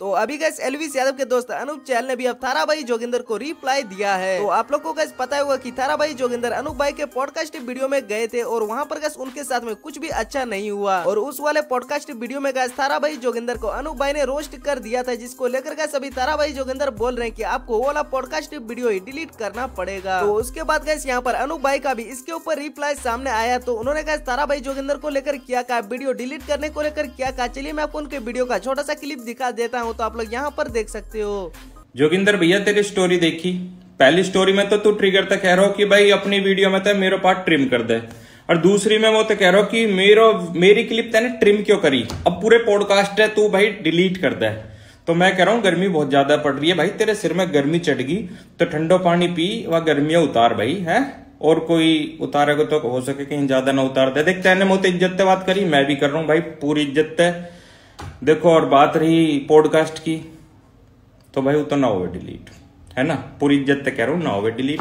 तो अभी gas Elvis Yadav के दोस्त अनूप चहल ने भी अब थारा भाई जोगिंदर को रिप्लाई दिया है तो आप लोग को गैस पता होगा कि थारा भाई जोगिंदर अनूप भाई के पॉडकास्ट वीडियो में गए थे और वहाँ पर गैस उनके साथ में कुछ भी अच्छा नहीं हुआ और उस वाले पॉडकास्ट वीडियो में गैस थारा भाई जोगिंदर को अनूप भाई ने रोस्ट कर दिया था जिसको लेकर गैस अभी थारा भाई जोगिंदर बोल रहे हैं की आपको ओला वाला पॉडकास्ट वीडियो ही डिलीट करना पड़ेगा तो उसके बाद गैस यहाँ पर अनूप भाई का भी इसके ऊपर रिप्लाई सामने आया तो उन्होंने गैस तारा भाई जोगिंदर को लेकर क्या कहा वीडियो डिलीट करने को लेकर क्या कहा चलिए मैं आपको उनके वीडियो का छोटा सा क्लिप दिखा देता हूँ हो तो आप लोग यहाँ पर देख सकते हो जोगिंदर भैया तेरी स्टोरी देखी पहली स्टोरी में तो तू ट्रिगर तक कह रहा हो कि भाई अपनी वीडियो में तो मेरा पार्ट ट्रिम कर दे और दूसरी में वो तो कह रहा हो कि मेरो मेरी क्लिप तेने ट्रिम क्यों करी अब पूरे पॉडकास्ट है तू भाई डिलीट कर दे तो मैं कह रहा हूँ गर्मी बहुत ज्यादा पड़ रही है भाई तेरे सिर में गर्मी चढ़ गई तो ठंडो पानी पी व गर्मियां उतार भाई है और कोई उतारे को तो हो सके कहीं ज्यादा ना उतार दे देख तेने मुझे इज्जत बात करी मैं भी कर रहा हूँ भाई पूरी इज्जत है देखो और बात रही पॉडकास्ट की तो भाई वो तो ना हो डिलीट है ना पूरी इज्जत तक तो कह रहा हूँ ना हो डिलीट